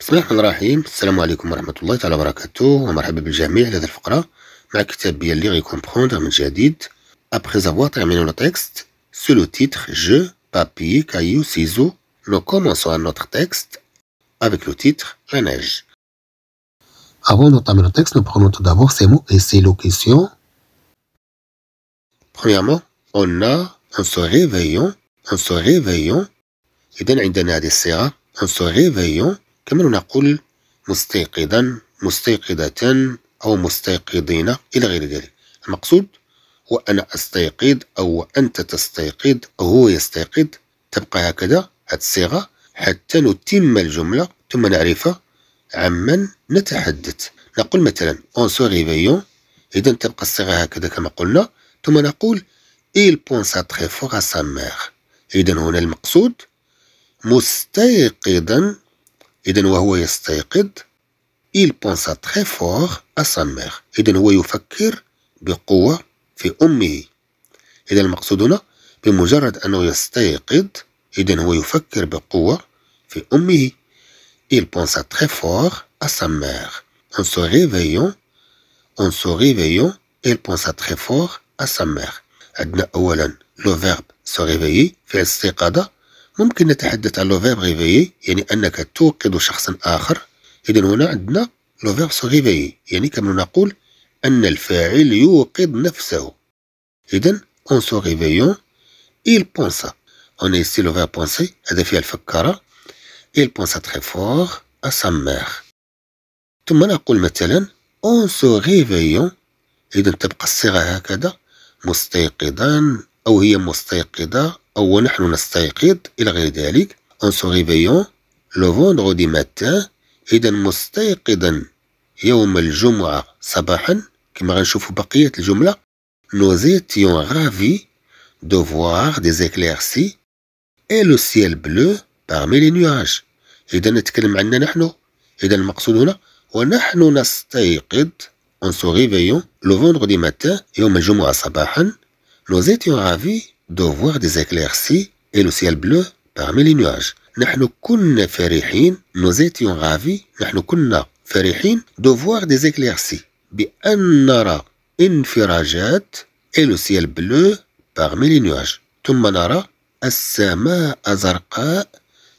بسم الله الرحمن الرحيم السلام عليكم ورحمة الله تعالى وبركاته ومرحبا بالجميع لدى الفقرة مع كتاب بيلي غيكومبخوندر من جديد Après avoir terminé le texte sur le titre je, papier, caillou, ciseaux, nous commençons un autre texte avec le titre La neige. Avant d'entamer le texte, nous prenons tout d'abord ces mots et ces locutions. Premièrement, on a, en se réveillant, en se réveillant, et bien, عندنا هذه en se réveillant, كما نقول مستيقظا مستيقظة أو مستيقظين إلى غير ذلك المقصود هو أنا أستيقظ أو أنت تستيقظ أو هو يستيقظ تبقى هكذا هذه الصيغة حتى نتم الجملة ثم نعرف عمن نتحدث نقول مثلا اون سو ريفيون إذا تبقى الصيغة هكذا كما قلنا ثم نقول إيل بونسا تخي فور سا ميغ إذا هنا المقصود مستيقظا إذا وهو يستيقظ il pensa très fort à sa mère إذا هو يفكر بقوة في أمه إذا المقصود هنا بمجرد أنه يستيقظ إذا هو يفكر بقوة في أمه il pensa très fort à sa mère en se réveillant en se réveillant il pensa très fort à sa mère عندنا أولا لو verbe se réveiller في الاستيقاظ ممكن نتحدث عن لو فيرب ريفيي يعني أنك توقظ شخصا آخر إذا هنا عندنا لو فيرب ريفيي يعني كما نقول أن الفاعل يوقظ نفسه إذا أون سو ريفيون إل بونسا أون إيسي لو فيرب بونسي هذا فيها الفكارة إل بونسا تخي فوغ أ سا مير ثم نقول مثلا أون سو ريفيون إذا تبقى الصيغة هكذا مستيقظا أو هي مستيقظة أو نحن نستيقظ إلى غير ذلك أن سوغيفيون لو فوندغودي ماتان إذا مستيقظا يوم الجمعة صباحا كما غنشوفوا بقية الجملة نو نوزيتيون غافي دو فواغ دي زيكليغسي إي لو سيال بلو باغمي لي نواج إذا نتكلم عنا نحن إذا المقصود هنا ونحن نستيقظ أن سوغيفيون لو فوندغودي ماتان يوم الجمعة صباحا نو نوزيتيون غافي دو فوار دي éclaircies et le ciel bleu parmi les nuages. نحن كنا فرحين nous étions ravis نحن كنا فرحين de voir des éclaircies بأن نرى انفراجات et le ciel bleu parmi les nuages ثم نرى السماء زرقاء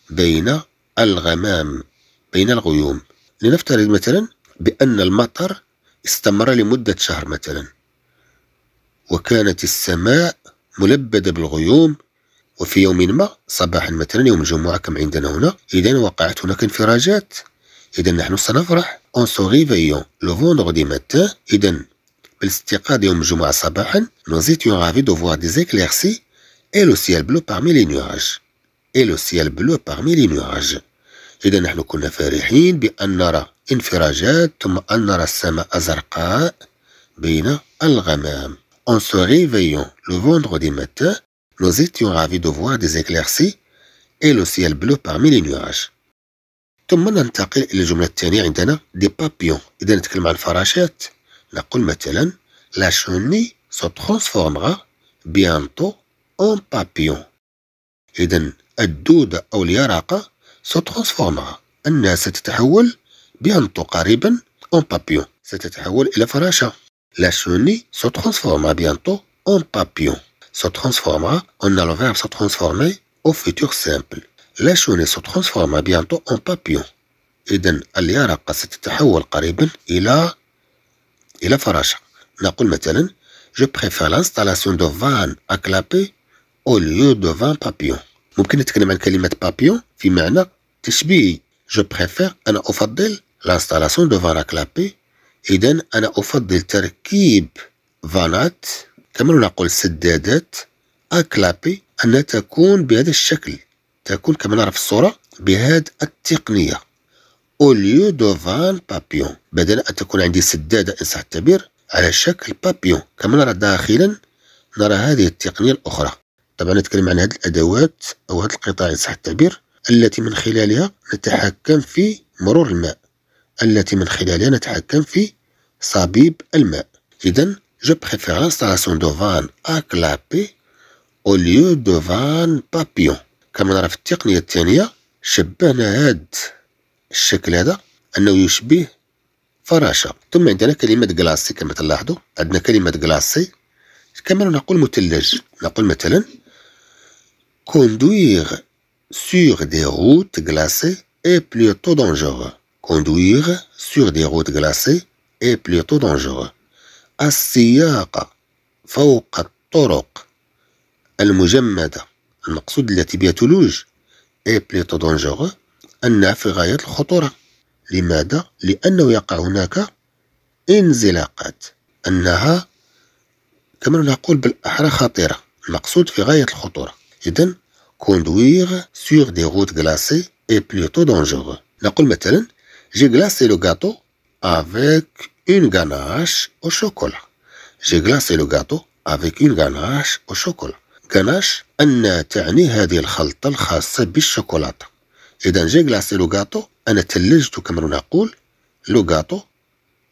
بين الغمام بين الغيوم لنفترض مثلا بأن المطر استمر لمدة شهر مثلا وكانت السماء ملبدة بالغيوم وفي يوم ما صباحا مثلا يوم الجمعة كما عندنا هنا إذا وقعت هناك انفراجات إذا نحن سنفرح أون سوريفيون لو فوندغدي ماتان إذا بالاستيقاظ يوم الجمعة صباحا نوزيتيون étions دو de voir des éclaircies سيال بلو باغمي لي نواج les nuages et le ciel bleu parmi إذا نحن كنا فرحين بأن نرى انفراجات ثم أن نرى السماء زرقاء بين الغمام En se réveillant le vendredi matin, nous étions ravis de voir des éclaircies et le ciel bleu parmi les nuages. ثم ننتقل إلى الجملة الثانية عندنا دي بابيون إذا نتكلم عن الفراشات نقول مثلا لا شوني سو ترانسفورمغا بيانتو اون بابيون إذا الدودة أو اليرقة سو ترانسفورمغا أنها ستتحول بيانتو قريبا اون بابيون ستتحول إلى فراشة La chenille se transforma bientôt en papillon. Se transforma, on a le verbe se transformer au futur simple. La chenille se transforma bientôt en papillon. Et Il a ستتحول قريبا إلى إلى فراشة. نقول maintenant, Je préfère l'installation de vannes à clapper au lieu de vannes papillons. ممكن نتكلم عن كلمة papillon في معنى تشبيهي. Je préfère أنا أفضل l'installation de vannes à clapper إذا أنا أفضل تركيب فانات كما نقول سدادات أكلابي أن تكون بهذا الشكل تكون كما نعرف الصورة بهذه التقنية أوليو دو فان بابيون بدل أن تكون عندي سدادة إن صح التعبير على شكل بابيون كما نرى داخلا نرى هذه التقنية الأخرى طبعا نتكلم عن هذه الأدوات أو هذه القطاع إن صح التعبير التي من خلالها نتحكم في مرور الماء التي من خلالها نتحكم في صبيب الماء إذا je préfère l'installation de vannes à clapet au lieu de vannes papillon كما نرى في التقنية الثانية شبهنا هاد الشكل هذا أنه يشبه فراشة ثم عندنا كلمة كلاسي كما تلاحظوا عندنا كلمة كلاسي كما نقول مثلج نقول مثلا conduire sur des routes glacées est plutôt dangereux Conduire sur des routes glacées est plutôt dangereux. السياقة فوق الطرق المجمدة المقصود التي بها ثلوج اي بليتو دونجورو أنها في غاية الخطورة لماذا؟ لأنه يقع هناك انزلاقات أنها كما نقول بالأحرى خطيرة المقصود في غاية الخطورة إذا كوندوير سور دي غوت غلاسي اي بليتو دونجورو نقول مثلا J'ai glacé le gâteau avec une ganache au chocolat. J'ai glacé le gâteau avec une ganache au chocolat. ganache أن تعني هذه الخلطة الخاصة بالشوكولاتة. إذا جي غلاسي لو غاتو أنا تلجت كما نقول لو غاتو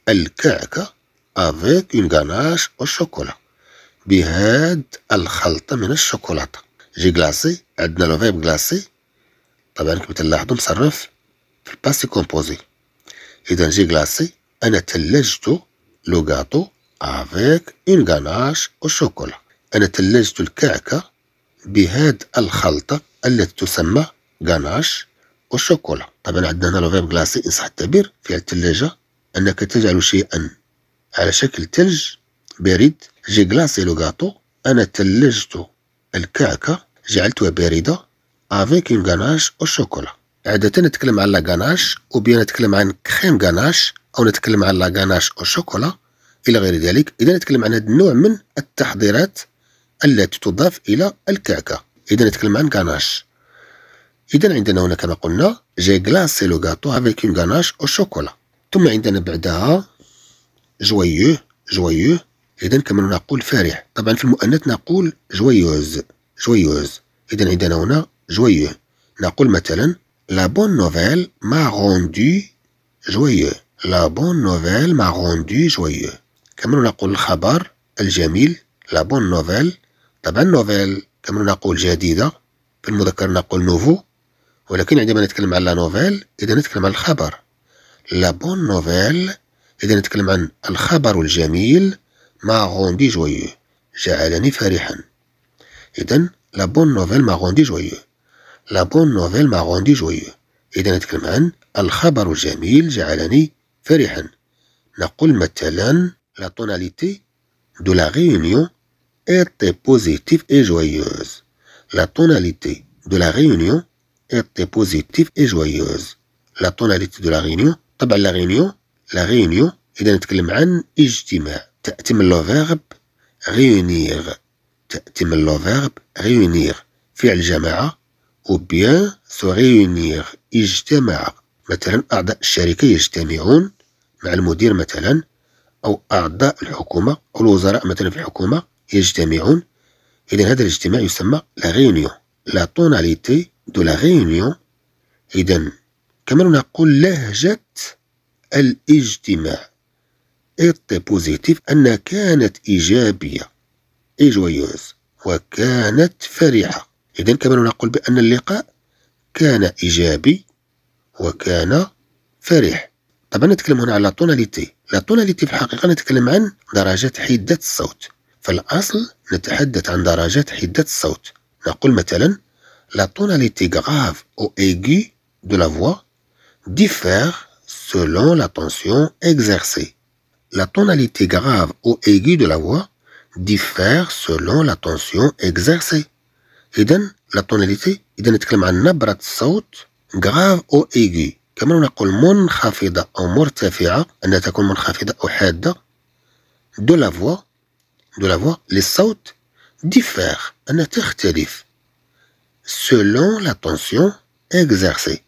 الكعكة افيك اون غاناش أو شوكولا بهاد الخلطة من الشوكولاتة. جي غلاسي عندنا لو فيب غلاسي طبعا كما تلاحظوا مصرف في الباسي كومبوزي إذا جي غلاسي أنا تلجت لو غاطو افيك اون غاناش أو شوكولا أنا تلجت الكعكة بهاد الخلطة التي تسمى غاناش أو شوكولا طبعا عندنا لو غلاسي إن صح التعبير فيها التلاجة أنك تجعل شيئا على شكل تلج بارد جي غلاسي لو غاطو أنا تلجت الكعكة جعلتها باردة افيك اون غاناش أو شوكولا عادة نتكلم على أو بيان نتكلم عن كخيم غاناش أو نتكلم عن لاغاناش أو شوكولا إلى غير ذلك إذا نتكلم عن هذا النوع من التحضيرات التي تضاف إلى الكعكة إذا نتكلم عن غاناش إذا عندنا هنا كما قلنا جي غلاسي لو غاتو افيك اون غاناش أو شوكولا ثم عندنا بعدها جويوه جويوه إذا كما نقول فرح طبعا في المؤنث نقول جويوز جويوز إذا عندنا هنا جويوه نقول مثلا La bonne nouvelle m'a rendu joyeux. La bonne nouvelle m'a rendu joyeux. كما نقول الخبر الجميل لا بون نوفيل طبعا نوفيل كما نقول جديدة في المذكر نقول نوفو ولكن عندما نتكلم عن لا نوفيل إذا نتكلم عن الخبر لا بون نوفيل إذا نتكلم عن الخبر الجميل ما غوندي جويو جعلني فرحا إذا لا بون نوفيل ما غوندي جويو لا بون نوفيل مع غوندي جويو إذا نتكلم عن الخبر الجميل جعلني فرحا نقول مثلا لا توناليتي دو لا ريونيون ايتي بوزيتيف اي جويوز لا توناليتي دو لا ريونيون ايتي بوزيتيف اي جويوز لا توناليتي دو لا ريونيون طبعا لا ريونيون لا ريونيون إذا نتكلم عن اجتماع تأتي من لو فيرب ريونيغ تأتي من لو فيرب ريونيغ فعل جماعة ou bien se réunir اجتمع مثلا أعضاء الشركة يجتمعون مع المدير مثلا أو أعضاء الحكومة أو الوزراء مثلا في الحكومة يجتمعون إذا هذا الاجتماع يسمى لا غيونيون لا توناليتي دو لا غيونيون إذا كما نقول لهجة الاجتماع إيتي بوزيتيف أنها كانت إيجابية إي جويوز وكانت فرحة إذا كما نقول بأن اللقاء كان إيجابي وكان فرح طبعا نتكلم هنا على توناليتي لا توناليتي في الحقيقة نتكلم عن درجات حدة الصوت فالأصل نتحدث عن درجات حدة الصوت نقول مثلا لا توناليتي grave أو إيغي دو لا فوا ديفير سولون لا tension إكزيرسي لا توناليتي grave أو إيغي دو لا فوا ديفير سولون لا tension إكزيرسي اذا لا توناليتي اذا نتكلم عن نبره الصوت غراف او ايغي كما نقول منخفضه او مرتفعه انها تكون منخفضه او حاده دو لا فوا دو لا فوا للصوت ديفير انها تختلف سولون لا طونسيون اكزيرسي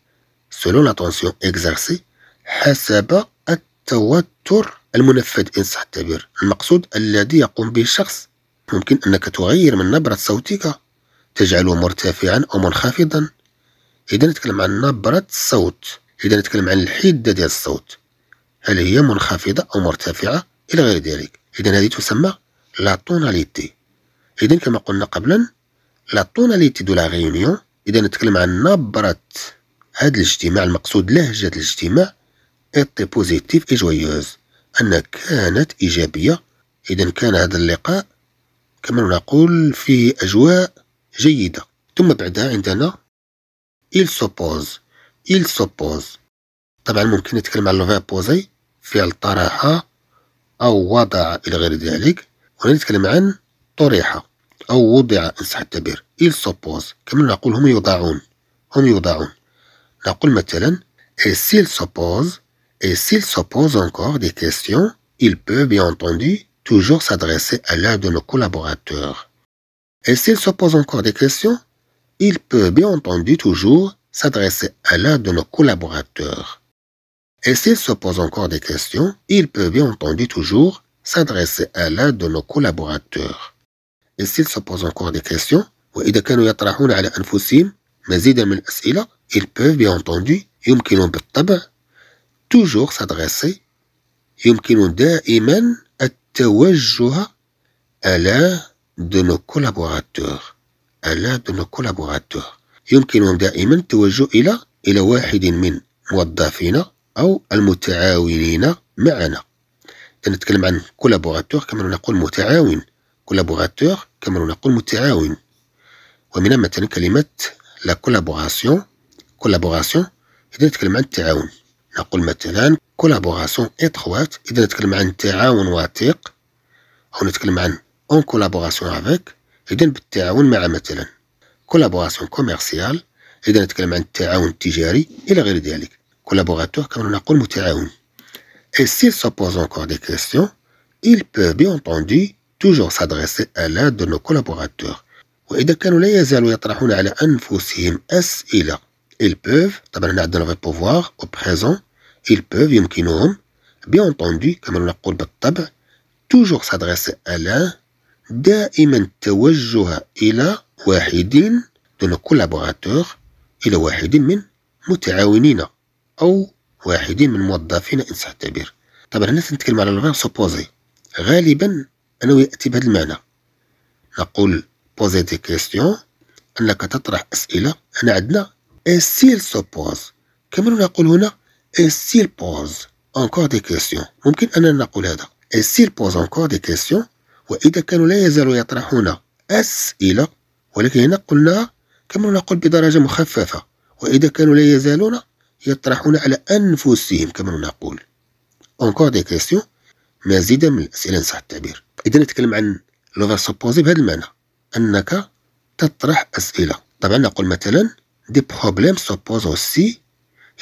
سولون لا طونسيون اكزيرسي حسب التوتر المنفذ إن صح التعبير المقصود الذي يقوم به الشخص ممكن أنك تغير من نبرة صوتك تجعله مرتفعا أو منخفضا إذا نتكلم عن نبرة الصوت إذا نتكلم عن الحدة ديال الصوت هل هي منخفضة أو مرتفعة إلى غير ذلك إذا هذه تسمى لا توناليتي إذا كما قلنا قبلا لا توناليتي دو لا غيونيون إذا نتكلم عن نبرة هذا الاجتماع المقصود لهجة الاجتماع إيتي بوزيتيف إي جويوز أنها كانت إيجابية إذا كان هذا اللقاء كما نقول فيه أجواء جيدة ثم بعدها عندنا il s'oppose il s'oppose طبعا ممكن نتكلم على الفيرب بوزي فعل طرح او وضع الى غير ذلك وهنا نتكلم عن طرح او وضع إن صح التعبير il s'oppose كما نقول هم يضعون هم يضعون نقول مثلا et s'il s'oppose et s'il s'oppose encore des questions il peut bien entendu toujours s'adresser à l'un de nos collaborateurs et s'il se pose encore des questions, il peut bien entendu toujours s'adresser à l'un de nos collaborateurs. Et s'il se pose encore des questions, il peut bien entendu toujours s'adresser à l'un de nos collaborateurs. Et s'il se pose encore des questions, وإذا كانوا يطرحون على أنفسهم مزيدا من الأسئلة ils peuvent bien entendu يمكنهم بالطبع toujours s'adresser يمكنهم دائما التوجه إلى de nos collaborateurs أنا de nos collaborateurs يمكن دائما التوجه إلى إلى واحد من موظفينا أو المتعاونين معنا نتكلم عن كولابوراتور كما نقول متعاون كولابوراتور كما نقول متعاون ومن مثلا كلمة لا كولابوراسيون كولابوراسيون إذا نتكلم عن التعاون نقول مثلا كولابوراسيون إتخوات إذا نتكلم عن تعاون وثيق أو نتكلم عن en collaboration avec إذا بالتعاون مع مثلا collaboration commerciale إذا نتكلم عن التعاون التجاري إلى غير ذلك collaborateur كما نقول متعاون Et s'il se pose encore des questions, il peut bien entendu toujours s'adresser à l'un de nos collaborateurs. وإذا كانوا لا يزالوا يطرحون على أنفسهم أسئلة ils peuvent طبعا هنا عندنا le pouvoir au présent ils peuvent يمكنهم bien entendu كما نقول بالطبع toujours s'adresser à l'un دائما التوجه إلى واحد دون كولابوراتور إلى واحد من متعاونين أو واحد من موظفين إن صح التعبير طبعا هنا نتكلم على الفيرب سوبوزي غالبا أنه يأتي بهذا المعنى نقول بوزي دي كيستيون أنك تطرح أسئلة هنا عندنا إسيل سوبوز كما نقول هنا إسيل بوز انكور دي كيستيون ممكن أننا نقول هذا إسيل بوز انكور دي كيستيون وإذا كانوا لا يزالوا يطرحون أسئلة ولكن هنا قلنا كما نقول بدرجة مخففة وإذا كانوا لا يزالون يطرحون على أنفسهم كما نقول encore دي كيستيون مزيدا من الأسئلة إن صح التعبير إذا نتكلم عن لغة سوبوزي بهذا المعنى أنك تطرح أسئلة طبعا نقول مثلا دي بروبليم سوبوز سي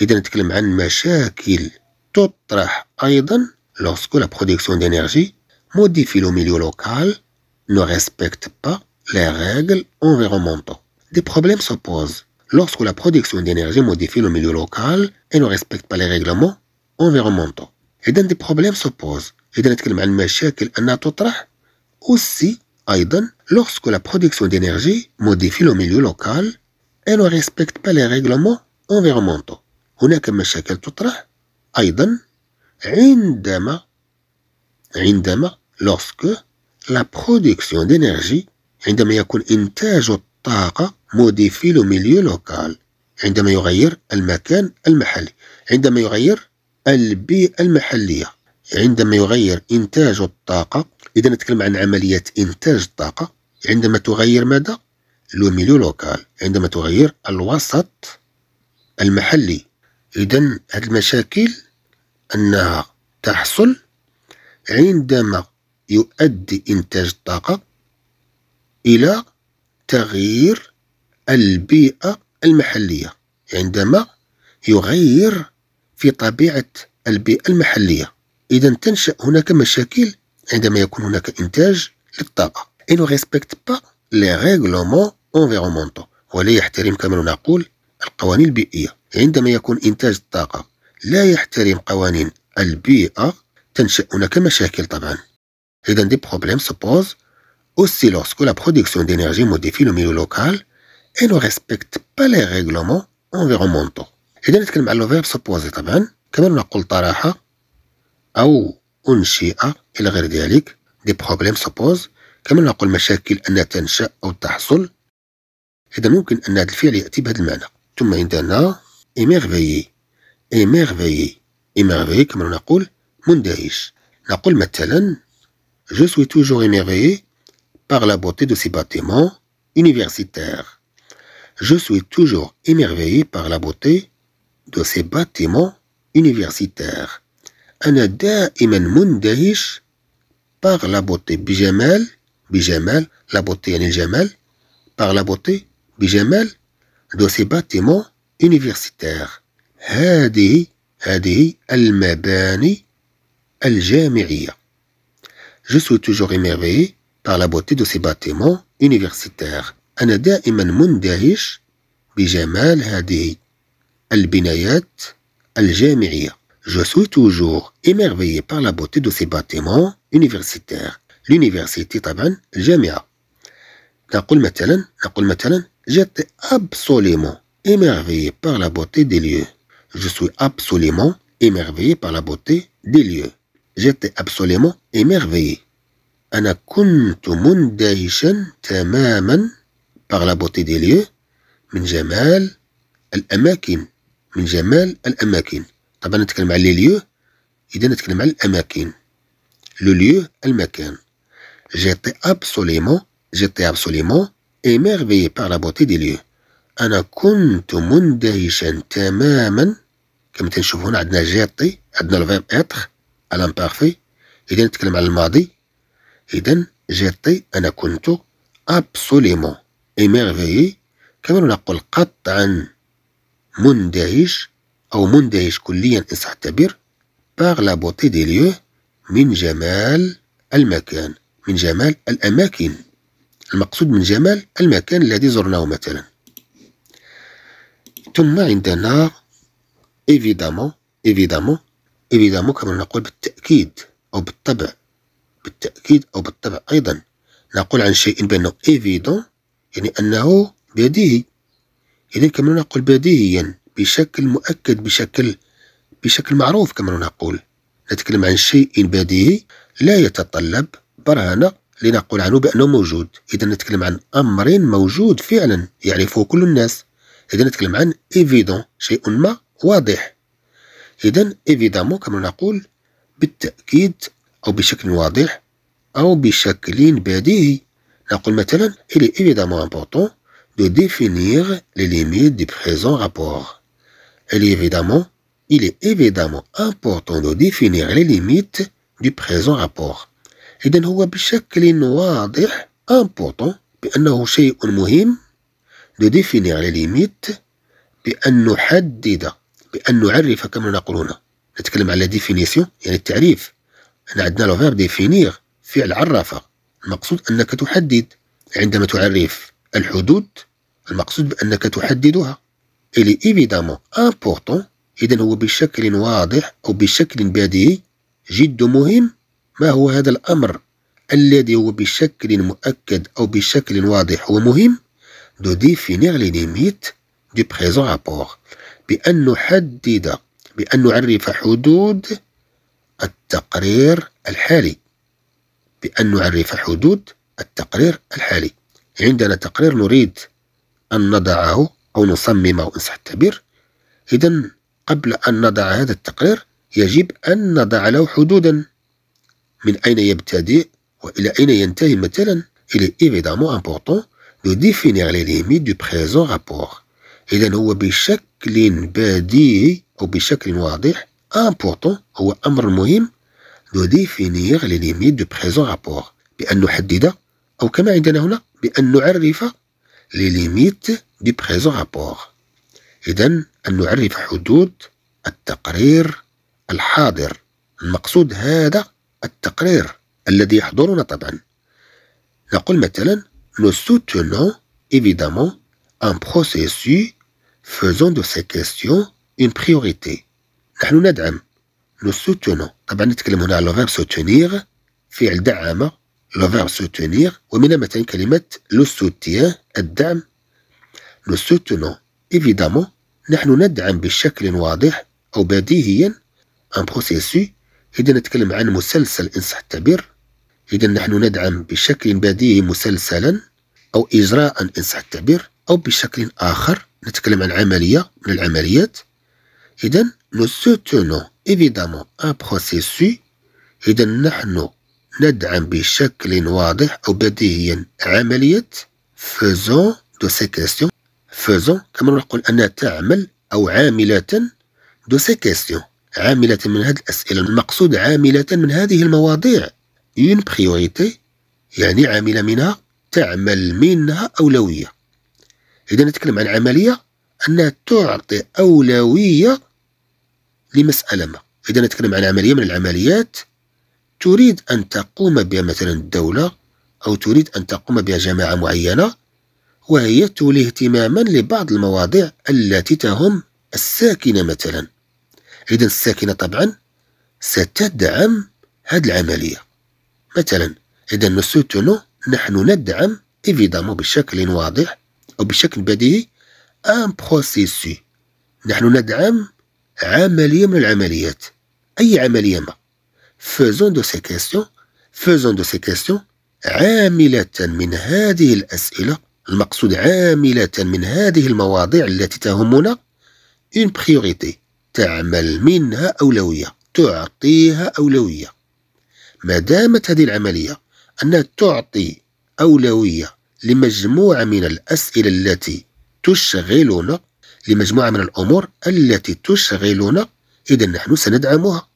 إذا نتكلم عن مشاكل تطرح أيضا لوسكو لا برودكسيون دينيرجي Modifie le milieu local, ne respecte pas les règles environnementales. Des problèmes se posent lorsque la production d'énergie modifie le milieu local et ne respecte pas les règlements environnementaux. Et des problèmes se posent. إذا نتكلم y problèmes un تطرح aussi Aiden, lorsque la production d'énergie modifie le milieu local et ne respecte pas les règlements environnementaux. a هناك مشاكل عندما عندما lorsque la production d'énergie عندما يكون إنتاج الطاقة modifie le milieu local عندما يغير المكان المحلي عندما يغير البيئة المحلية عندما يغير إنتاج الطاقة إذا نتكلم عن عملية إنتاج الطاقة عندما تغير ماذا؟ لو ميليو لوكال عندما تغير الوسط المحلي إذا هذه المشاكل أنها تحصل عندما يؤدي إنتاج الطاقة إلى تغيير البيئة المحلية عندما يغير في طبيعة البيئة المحلية إذا تنشأ هناك مشاكل عندما يكون هناك إنتاج للطاقة إنو ريسبكت با لي ريغلومون انفيرومونتو ولا يحترم كما نقول القوانين البيئية عندما يكون إنتاج الطاقة لا يحترم قوانين البيئة تنشأ هناك مشاكل طبعا إذا دي بروبليم سوبوز aussi lorsque la production d'énergie modifie le milieu local et ne respecte pas les règlements environnementaux إذا نتكلم على فيرب سوبوزي طبعا كما نقول طرح أو أنشئ إلى غير ذلك دي بروبليم سوبوز كما نقول مشاكل ان تنشأ أو تحصل إذا ممكن أن هذا الفعل يأتي بهذا المعنى ثم عندنا ميرفيي اي ميرفيي كما نقول Mundaish. نقول مثلا Je suis toujours émerveillé par la beauté de ces bâtiments universitaires. Je suis toujours émerveillé par la beauté de ces bâtiments universitaires. أنا دائما مندهش par la beauté بجمال بجمال la beauté يعني الجمال par la beauté بجمال de ces bâtiments universitaires. هذه هذه المباني je suis toujours émerveillé par la beauté de ces bâtiments universitaires. Je suis toujours émerveillé par la beauté de ces bâtiments universitaires. L'université taban j'aime نقول j'étais absolument émerveillé par la beauté des lieux. Je suis absolument émerveillé par la beauté des lieux. J'étais absolument émerveillé. أنا كنت مندهشا تماما par la beauté des lieux من جمال الأماكن من جمال الأماكن طبعا نتكلم على لي ليو إذا نتكلم على الأماكن لو ليو المكان جيتي أبسوليمون جيتي أبسوليمون émerveillé par la beauté des lieux أنا كنت مندهشا تماما كما تنشوف هنا عندنا جيتي عندنا الفيرب اتر الامبارفي اذا نتكلم على الماضي اذا جيتي انا كنت ابسوليمون ايميرفيي كما نقول قطعا مندهش او مندهش كليا ان صح التعبير باغ لا بوتي دي ليو من جمال المكان من جمال الاماكن المقصود من جمال المكان الذي زرناه مثلا ثم عندنا évidemment évidemment إذا مكرم نقول بالتأكيد أو بالطبع بالتأكيد أو بالطبع أيضا نقول عن شيء بأنه إيفيدون يعني أنه بديهي يعني كما نقول بديهيا بشكل مؤكد بشكل بشكل معروف كما نقول نتكلم عن شيء بديهي لا يتطلب برهنة لنقول عنه بأنه موجود إذا نتكلم عن أمر موجود فعلا يعرفه كل الناس إذا نتكلم عن إيفيدون شيء ما واضح إذا إيفيدامون كما نقول بالتأكيد أو بشكل واضح أو بشكل بديهي نقول مثلا إلي إيفيدامون إمبورتون دو ديفينيغ لي ليميت دو بريزون رابور إلي إيفيدامون إلي إيفيدامون إمبورتون دو ديفينيغ لي ليميت دو بريزون رابور إذا هو بشكل واضح إمبورتون بأنه شيء مهم دو ديفينيغ لي ليميت بأن نحدد بأن نعرف كما نقول هنا نتكلم على ديفينيسيون يعني التعريف أنا عندنا لو فيرب ديفينيغ فعل عرف المقصود أنك تحدد عندما تعرف الحدود المقصود بأنك تحددها إلي إيفيدامون امبورتون إذا هو بشكل واضح أو بشكل بديهي جد مهم ما هو هذا الأمر الذي هو بشكل مؤكد أو بشكل واضح هو مهم دو ديفينيغ لي ليميت دو بريزون رابور بأن نحدد بأن نعرف حدود التقرير الحالي بأن نعرف حدود التقرير الحالي عندنا تقرير نريد أن نضعه أو نصممه إن صح التعبير إذا قبل أن نضع هذا التقرير يجب أن نضع له حدودا من أين يبتدئ وإلى أين ينتهي مثلا إلى إيفيدامون أمبورتون دو ديفينيغ لي ليميت دو بريزون رابور إذا هو بشك بشكل بديهي أو بشكل واضح important هو أمر مهم لو ديفينيغ لي ليميت دو بريزون رابور بأن نحدد أو كما عندنا هنا بأن نعرف لي ليميت دو بريزون رابور إذا أن نعرف حدود التقرير الحاضر المقصود هذا التقرير الذي يحضرنا طبعا نقول مثلا نو سوتونون ايفيدامون ان بروسيسيو faisons de ces questions une priorité نحن ندعم nous soutenons طبعا نتكلم هنا على لو فيرب soutenir. فعل دعم لو فيرب سوتونير ومن مثلا كلمة لو سوتيان الدعم nous soutenons évidemment نحن ندعم بشكل واضح أو بديهيا ان بروسيسو إذا نتكلم عن مسلسل إن صح التعبير إذا نحن ندعم بشكل بديهي مسلسلا أو إجراء إن صح التعبير أو بشكل آخر نتكلم عن عملية من العمليات إذا نو soutenons إيفيدامون أن processus إذا نحن ندعم بشكل واضح أو بديهيا عملية دو سي كيستيون فوزون كما نقول أنها تعمل أو عاملة سي كيستيون عاملة من هذه الأسئلة المقصود عاملة من هذه المواضيع une بريوريتي يعني عاملة منها تعمل منها أولوية إذا نتكلم عن عملية أنها تعطي أولوية لمسألة ما إذا نتكلم عن عملية من العمليات تريد أن تقوم بها مثلا الدولة أو تريد أن تقوم بها جماعة معينة وهي تولي اهتماما لبعض المواضيع التي تهم الساكنة مثلا إذا الساكنة طبعا ستدعم هذه العملية مثلا إذا نسوتنو نحن ندعم إفيدامو بشكل واضح أو بشكل بديهي ان بروسيسي نحن ندعم عملية من العمليات أي عملية ما فوزون دو سي كيستيون فوزون دو سي كيستيون عاملة من هذه الأسئلة المقصود عاملة من هذه المواضيع التي تهمنا اون بريوريتي تعمل منها أولوية تعطيها أولوية ما دامت هذه العملية أنها تعطي أولوية لمجموعة من الأسئلة التي تشغلنا لمجموعة من الأمور التي تشغلنا إذا نحن سندعمها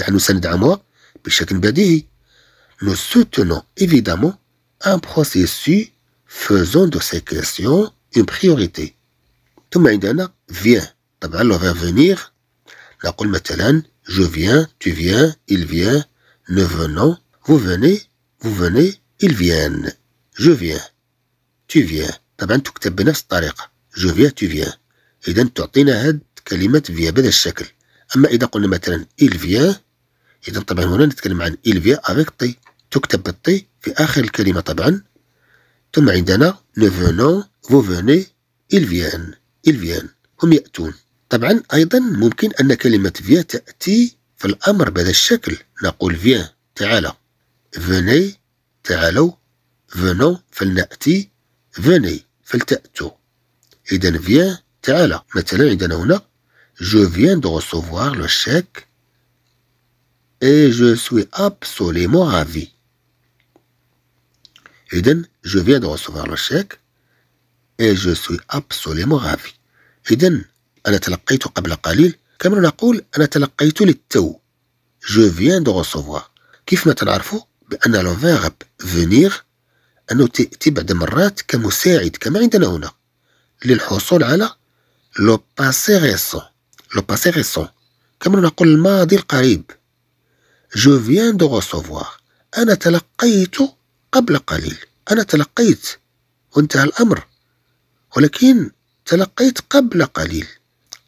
نحن سندعمها بشكل بديهي Nous soutenons évidemment un processus faisant de ces questions une priorité. ثم عندنا vient le لو venir La مثلا je viens tu viens il vient nous venons vous venez vous venez ils viennent جو فيان تو فيان طبعا تكتب بنفس الطريقة جو فيان تو فيان إذا تعطينا هاد كلمة فيان بهذا الشكل أما إذا قلنا مثلا إل فيان إذا طبعا هنا نتكلم عن إل فيان أفيك طي تكتب بالطي في آخر الكلمة طبعا ثم عندنا نو فونون فو فوني إل فيان إل فيان هم يأتون طبعا أيضا ممكن أن كلمة فيان تأتي في الأمر بهذا الشكل نقول فيان تعالى فوني تعالوا فنو فلنأتي فني فلتأتو إذا فيا تعالى مثلا عندنا هنا جو فيان دو غوسوفوار لو شيك إي جو سوي أبسوليمون رافي إذا جو فيان دو غوسوفوار لو شيك إي جو سوي أبسوليمون رافي إذا أنا تلقيت قبل قليل كما نقول أنا تلقيت للتو جو فيان دو غوسوفوار كيف ما تنعرفوا بأن لو فيرب فينيغ أنه تاتي بعد مرات كمساعد كما عندنا هنا للحصول على لو باسي ريسون لو باسي ريسون كما نقول الماضي القريب جو فيان دو غوسوفوار أنا تلقيت قبل قليل أنا تلقيت وانتهى الأمر ولكن تلقيت قبل قليل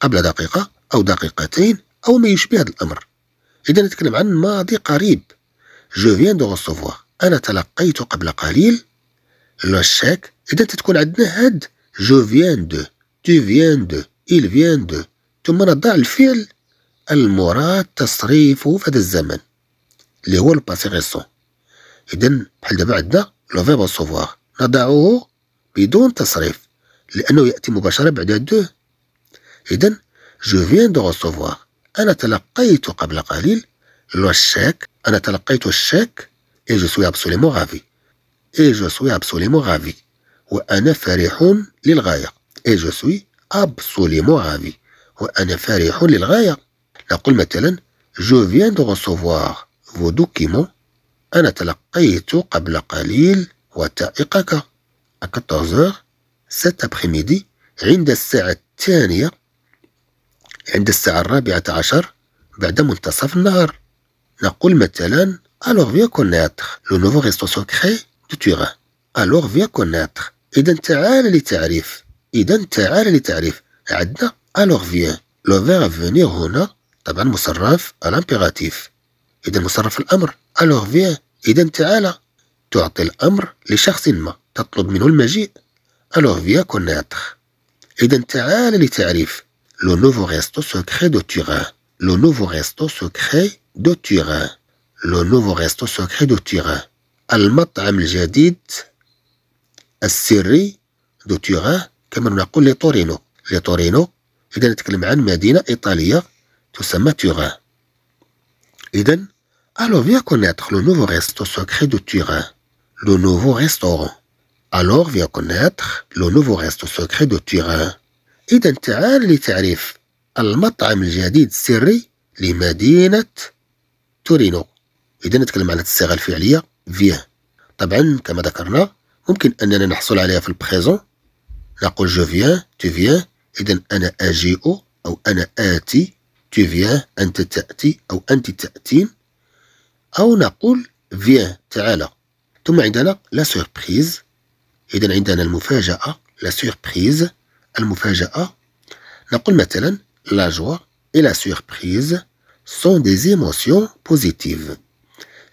قبل دقيقة أو دقيقتين أو ما يشبه هذا الأمر إذا نتكلم عن ماضي قريب جو فيان دو غوسوفوار أنا تلقيت قبل قليل لو شاك إذا تتكون عندنا هاد جو فيان دو تو فيان دو إل فيان دو ثم نضع الفعل المراد تصريفه في هذا الزمن اللي هو الباسي ريسون إذا بحال دابا عندنا لو فيرب سوفوار نضعه بدون تصريف لأنه يأتي مباشرة بعد دو إذا جو فيان دو ريسوفوار أنا تلقيت قبل قليل لو شاك أنا تلقيت الشاك Et je suis absolument ravi. Et je suis absolument ravi. وأنا فرح للغاية. Et je suis absolument ravi. وأنا فرح للغاية. نقول مثلا Je viens de recevoir vos documents. أنا تلقيت قبل قليل وثائقك. À 14h cet après-midi عند الساعة الثانية عند الساعة الرابعة عشر بعد منتصف النهار نقول مثلا Alors viens connaître le nouveau resto secret de Turin. Alors viens connaître. إذا تعال للتعريف. إذا تعال للتعريف. عندنا alors viens. Le verbe venir Taban musarraf مصرف l'impératif. Idan مصرف الأمر alors viens. إذا تعال تعطي الأمر لشخص ما تطلب منه المجيء. Alors viens connaître. إذا les tarifs. Le nouveau resto secret de Turin. Le nouveau resto secret de Turin. لو نوفو ريستو سوكري دو تيغان المطعم الجديد السري دو تيغان كما نقول لتورينو لتورينو إذا نتكلم عن مدينة إيطالية تسمى تيغان إذا alors viens connaître لو نوفو resto secret دو تيغان لو نوفو ريستورون Alors viens connaître لو نوفو resto secret دو تيغان إذا تعال لتعريف المطعم الجديد السري لمدينة تورينو إذا نتكلم على الصيغة الفعلية فيه طبعا كما ذكرنا ممكن أننا نحصل عليها في البريزون نقول جو فيان تو فيان إذا أنا أجيء أو أنا آتي تو فيان أنت تأتي أو أنت تأتين أو نقول فيان تعالى ثم عندنا لا سوربريز إذا عندنا المفاجأة لا سوربريز المفاجأة نقول مثلا لا جوا et la سون ديزيموسيون بوزيتيف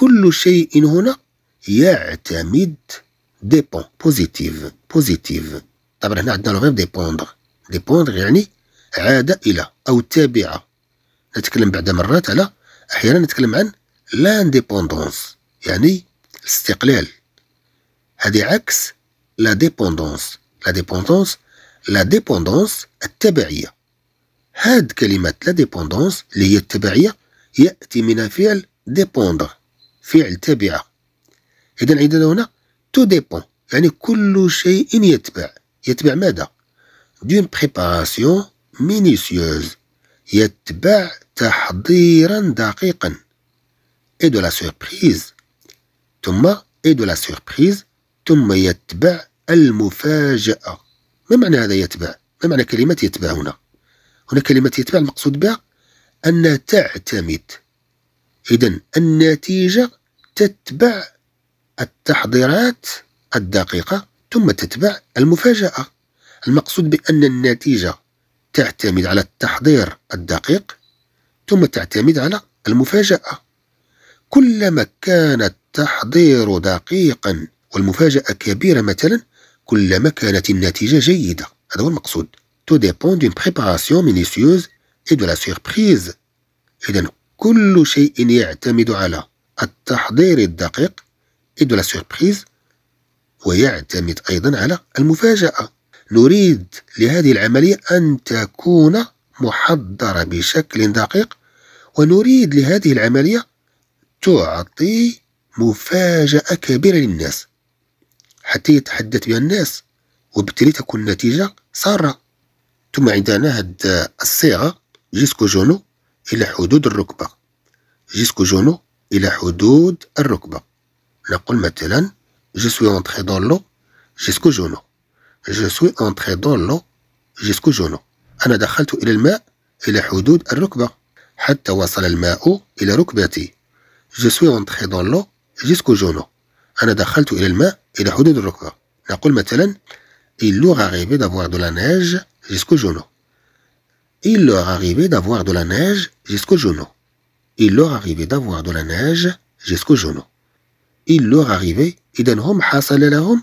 كل شيء هنا يعتمد ديبون بوزيتيف بوزيتيف طبعا هنا عندنا لو ديبوندر ديبوندر يعني عاد الى او تابعه نتكلم بعد مرات على احيانا نتكلم عن لانديبوندونس يعني الاستقلال هذه عكس لا ديبوندونس لا ديبوندونس لا ديبوندونس التبعيه هاد كلمه لا ديبوندونس اللي هي التبعيه ياتي من فعل ديبوندر فعل تابعه إذا عندنا هنا تو ديبون يعني كل شيء يتبع يتبع ماذا؟ دون بريباراسيون مينيسيوز يتبع تحضيرا دقيقا اي دو لا سوربريز ثم اي دو لا سوربريز ثم يتبع المفاجأة ما معنى هذا يتبع؟ ما معنى كلمة يتبع هنا؟ هنا كلمة يتبع المقصود بها أن تعتمد إذا النتيجة تتبع التحضيرات الدقيقة ثم تتبع المفاجأة المقصود بأن النتيجة تعتمد على التحضير الدقيق ثم تعتمد على المفاجأة كلما كان التحضير دقيقا والمفاجأة كبيرة مثلا كلما كانت النتيجة جيدة هذا هو المقصود تو ديبون دون بريباراسيون مينيسيوز اي دو لا سيربريز إذا كل شيء يعتمد على التحضير الدقيق إدو لا سيربريز ويعتمد أيضا على المفاجأة نريد لهذه العملية أن تكون محضرة بشكل دقيق ونريد لهذه العملية تعطي مفاجأة كبيرة للناس حتى يتحدث بها الناس وبالتالي تكون النتيجة سارة ثم عندنا هاد الصيغة جيسكو جونو إلى حدود الركبة جيسكو جونو إلى حدود الركبة نقول مثلا جسوي أنتخي دولو جيسكو جونو جسوي أنتخي دولو جيسكو جونو أنا دخلت إلى الماء إلى حدود الركبة حتى وصل الماء إلى ركبتي جسوي أنتخي دولو جيسكو جونو أنا دخلت إلى الماء إلى حدود الركبة نقول مثلا il lui arrivait d'avoir de la neige jusqu'au genou. Il leur arrivait d'avoir de la neige jusqu'aux genoux. Il leur arrivait d'avoir de la neige jusqu'aux genoux. Il leur arrivait إذن هم حصل لهم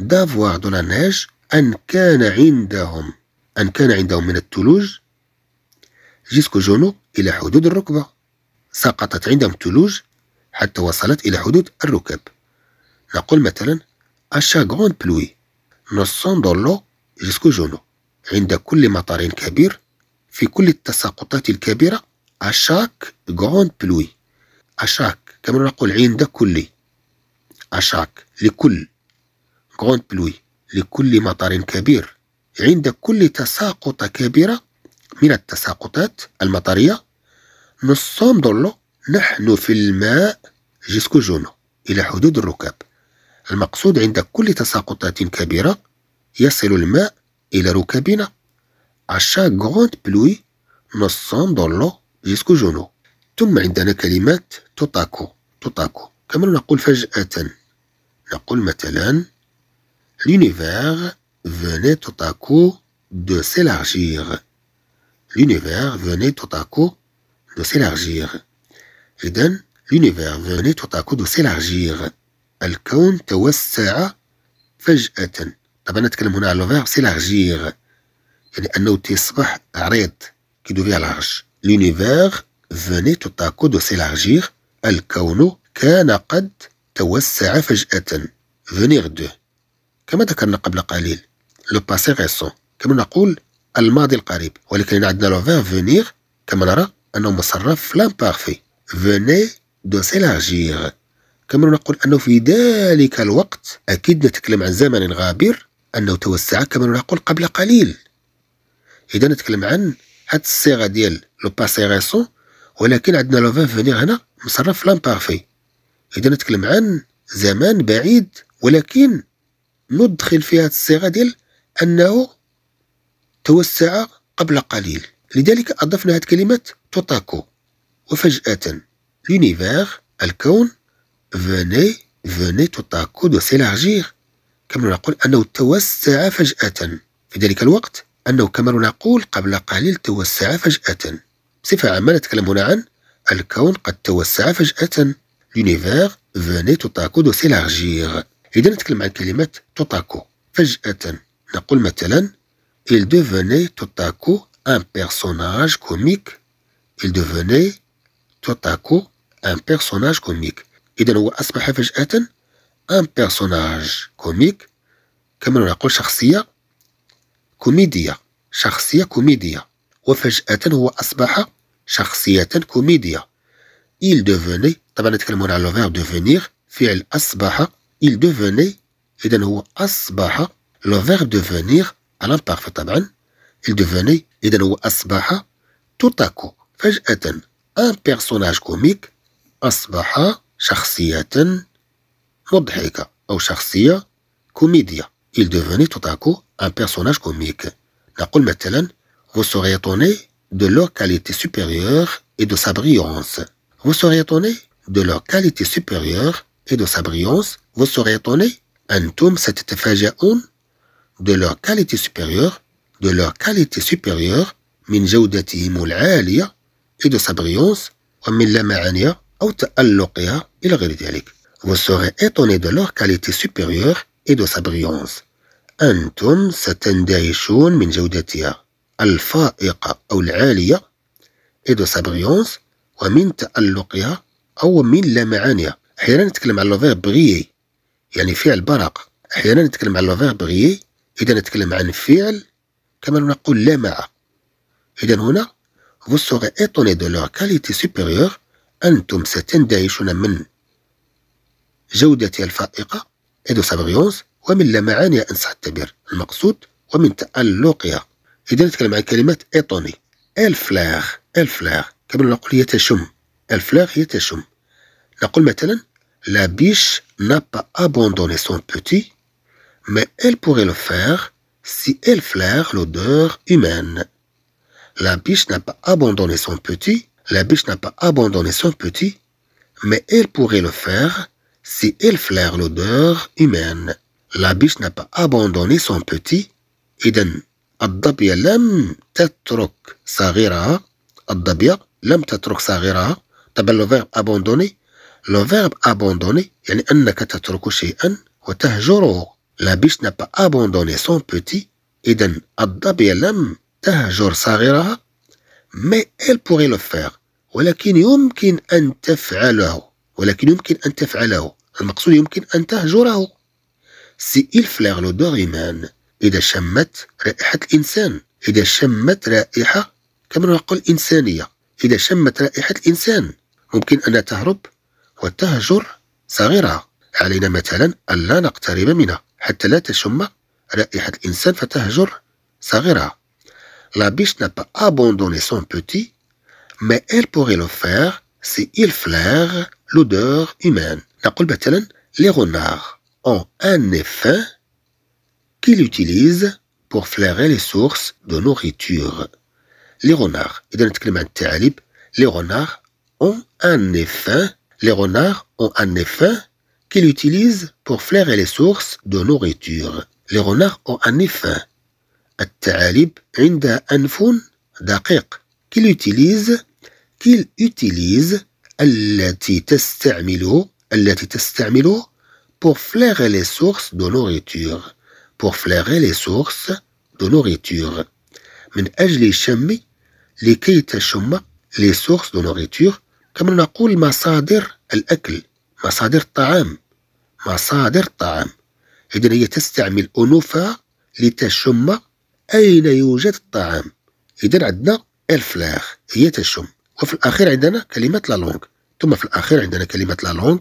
d'avoir de la neige أن كان عندهم أن كان عندهم من الثلوج جسكو جونو إلى حدود الركبة سقطت عندهم الثلوج حتى وصلت إلى حدود الركب نقول مثلا أشا غون بلوي نصون دولو جسكو جونو عند كل مطر كبير في كل التساقطات الكبيرة أشاك غون بلوي أشاك كما نقول عند كل أشاك لكل غون بلوي لكل مطر كبير عند كل تساقط كبيرة من التساقطات المطرية نصوم دولو نحن في الماء جيسكو جونو إلى حدود الركاب المقصود عند كل تساقطات كبيرة يصل الماء إلى ركابنا à chaque grande pluie نصان ضلة جسكو جنو ثم عندنا كلمات تطاكو تطاكو كما نقول فجأة نقول مثلا l'univers venait tout à coup de s'élargir l'univers venait tout à coup de s'élargir إذن l'univers venait tout à coup de s'élargir الكون توسع فجأة طبعا نتكلم هنا على verbe s'élargir لأنه تصبح عريض كي دوفيا لارج لونيفيغ فني تو تاكو دو سيلارجيغ الكون كان قد توسع فجأة. فونيغ دو كما ذكرنا قبل قليل لو باسي ريسون كما نقول الماضي القريب ولكن عندنا لو فان فونيغ كما نرى انه مصرف في لامبارفي فني دو سيلارجيغ كما نقول انه في ذلك الوقت اكيد نتكلم عن زمن غابر انه توسع كما نقول قبل قليل اذا نتكلم عن هاد الصيغه ديال لو باسي ريسون ولكن عندنا لو فيف فينير هنا مصرف لامبارفي اذا نتكلم عن زمان بعيد ولكن ندخل في هاد الصيغه ديال انه توسع قبل قليل لذلك اضفنا هاد كلمه توتاكو وفجاه لونيفير الكون فني فني توتاكو دو سيلارجير كما نقول انه توسع فجاه في ذلك الوقت أنه كما نقول قبل قليل توسع فجأة بصفة عامة نتكلم هنا عن الكون قد توسع فجأة لونيفير فوني توتاكو دو سيلارجيغ إذا نتكلم عن كلمة توتاكو فجأة نقول مثلا il devenait tout à coup un personnage comique il devenait tout à coup un personnage comique إذا هو أصبح فجأة ان بيرسوناج كوميك كما نقول شخصية كوميديا شخصية كوميدية وفجأة هو أصبح شخصية كوميديا il devenait طبعا نتكلمون على لو فيرب devenir فعل أصبح il devenait إذا هو أصبح لو فيرب devenir على البارف طبعا il devenait إذا هو أصبح توتاكو فجأة ان بيرسوناج كوميك أصبح شخصية مضحكة أو شخصية كوميديا il devenait tout à coup un personnage comique. vous serez étonné de leur qualité supérieure et de sa brillance. Vous serez étonné de leur qualité supérieure et de sa brillance. Vous serez étonné de leur qualité supérieure, de leur qualité supérieure, min et de sa brillance, Vous serez étonné de leur qualité supérieure et de أنتم ستندهشون من جودتها الفائقة أو العالية et de ومن تألقها أو من لمعانها أحيانا نتكلم على لوفير بغيي يعني فعل برق أحيانا نتكلم على لوفير بغيي إذا نتكلم عن فعل كما نقول لمع إذا هنا vous serez étonné de leur qualité supérieure أنتم ستندهشون من جودتها الفائقة إذا سابغيونس ومن لمعان ان صح التعبير المقصود ومن تألقها إذا نتكلم على كلمات إيطوني الفلاغ الفلاغ كما نقول يتشم الفلاغ يتشم نقول مثلا لا بيش نا با أبوندوني سون بوتي ما ايل بوغي لو فاغ سي إل فلاغ لودور إيمان لا بيش نا با أبوندوني سون بوتي لا بيش نا با أبوندوني سون بوتي ما ايل بوغي لو فار si elle flaire l'odeur humaine. La biche n'a pas abandonné son petit. Iden, Addabia lem tetrok sagira. Addabia lem tetrok sagira. T'as le verbe abandonner. Le verbe abandonner, yani annaka tetroku shay'an wa tahjuru. La biche n'a pas abandonné son petit. Iden, pas lem sa sagira. Mais elle pourrait le faire. ولكن يمكن en تفعله ولكن يمكن أن تفعله المقصود يمكن أن تهجره سي إل فليغ دوغيمان إذا شمت رائحة الإنسان إذا شمت رائحة كما نقول إنسانية إذا شمت رائحة الإنسان ممكن أن تهرب وتهجر صغيرها علينا مثلا ألا نقترب منها حتى لا تشم رائحة الإنسان فتهجر صغيرها لا بيش نبا أبوندوني سون بوتي ما إل بوغي لو فار سي إل فلاغ l'odeur humaine. Bah, les renards ont un effet qu'ils utilisent pour flairer les sources de nourriture. Les renards, les renards ont un effet, les renards ont un effet qu'ils utilisent pour flairer les sources de nourriture. Les renards ont un effet. qu'ils utilisent qu'il utilise qu'il utilise التي تستعمل التي تستعمل pour flairer les sources de nourriture pour flairer les sources de nourriture من أجل شم لكي تشم les sources de nourriture كما نقول مصادر الأكل مصادر الطعام مصادر الطعام إذن هي تستعمل أنوفا لتشم أين يوجد الطعام إذن عندنا الفلاغ هي تشم وفي الأخير عندنا كلمة لا لونغ ثم في الأخير عندنا كلمة لا لونغ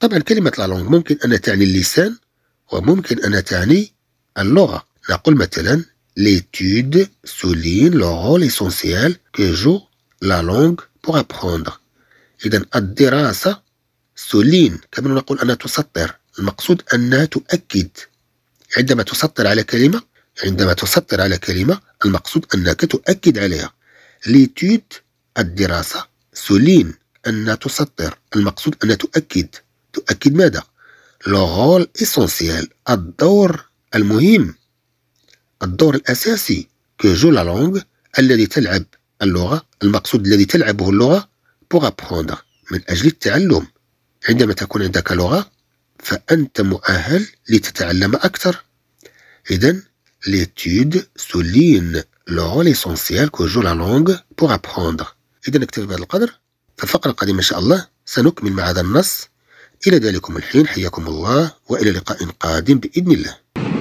طبعا كلمة لا لونغ ممكن أن تعني اللسان وممكن أن تعني اللغة نقول مثلا ليتود سولين le rôle essentiel جو لا لونغ langue pour إذا الدراسة سولين كما نقول أنها تسطر المقصود أنها تؤكد عندما تسطر على كلمة عندما تسطر على كلمة المقصود أنك تؤكد عليها ليتود الدراسة سولين أن تسطر المقصود أن تؤكد تؤكد ماذا؟ لغول إسونسيال الدور المهم الدور الأساسي كجو لا لونغ الذي تلعب اللغة المقصود الذي تلعبه اللغة بوغ أبخوندر من أجل التعلم عندما تكون عندك لغة فأنت مؤهل لتتعلم أكثر إذا l'étude سولين لغول rôle كجو que joue la langue إذا نكتفي بهذا القدر فالفقرة القادمة إن شاء الله سنكمل مع هذا النص إلى ذلكم الحين حياكم الله وإلى لقاء قادم بإذن الله